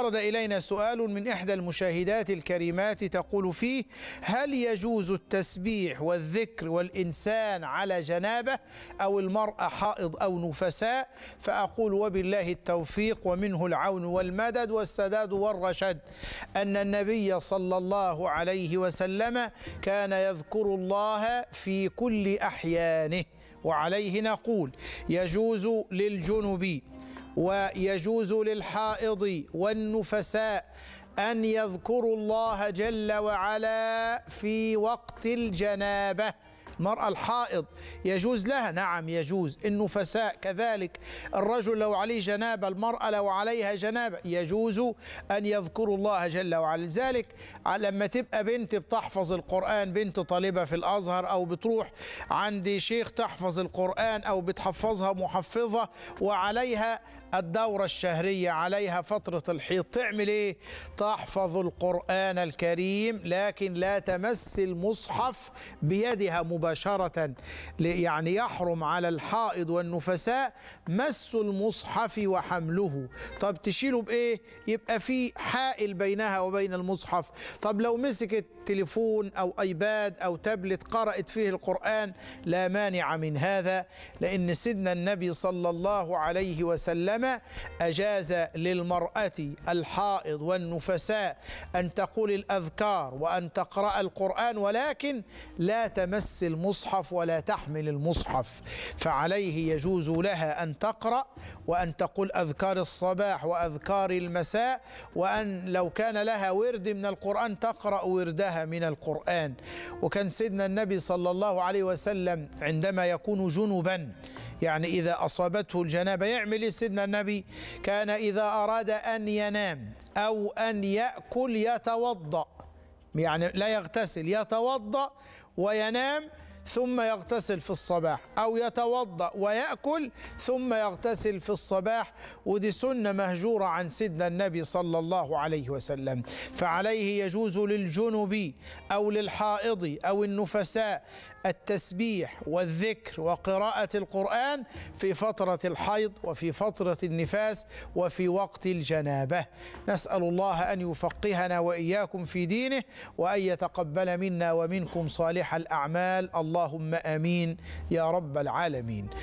ورد إلينا سؤال من إحدى المشاهدات الكريمات تقول فيه هل يجوز التسبيح والذكر والإنسان على جنابة أو المرأة حائض أو نفساء فأقول وبالله التوفيق ومنه العون والمدد والسداد والرشد أن النبي صلى الله عليه وسلم كان يذكر الله في كل أحيانه وعليه نقول يجوز للجنب ويجوز للحائض والنفساء ان يذكروا الله جل وعلا في وقت الجنابه المرأة الحائض يجوز لها نعم يجوز النفساء كذلك الرجل لو عليه جنابة المرأة لو عليها جنابة يجوز أن يذكروا الله جل وعلا لذلك لما تبقى بنت بتحفظ القرآن بنت طالبة في الأزهر أو بتروح عند شيخ تحفظ القرآن أو بتحفظها محفظة وعليها الدورة الشهرية عليها فترة الحيض تعمل ايه تحفظ القرآن الكريم لكن لا تمس المصحف بيدها مباشرة يعني يحرم على الحائض والنفساء مس المصحف وحمله طب تشيله بايه يبقى في حائل بينها وبين المصحف طب لو مسكت تليفون أو أيباد أو تابلت قرأت فيه القرآن لا مانع من هذا لأن سيدنا النبي صلى الله عليه وسلم وسلم أجاز للمرأة الحائض والنفساء أن تقول الأذكار وأن تقرأ القرآن ولكن لا تمس المصحف ولا تحمل المصحف فعليه يجوز لها أن تقرأ وأن تقول أذكار الصباح وأذكار المساء وأن لو كان لها ورد من القرآن تقرأ وردها من القرآن وكان سيدنا النبي صلى الله عليه وسلم عندما يكون جنبا يعني إذا أصابته الجنابة يعمل سيدنا النبي النبي كان إذا أراد أن ينام أو أن يأكل يتوضأ يعني لا يغتسل يتوضأ وينام ثم يغتسل في الصباح أو يتوضأ ويأكل ثم يغتسل في الصباح ودي سنة مهجورة عن سيدنا النبي صلى الله عليه وسلم فعليه يجوز للجنب أو للحائض أو النفساء التسبيح والذكر وقراءة القرآن في فترة الحيض وفي فترة النفاس وفي وقت الجنابة نسأل الله أن يفقهنا وإياكم في دينه وأن يتقبل منا ومنكم صالح الأعمال الله اللهم امين يا رب العالمين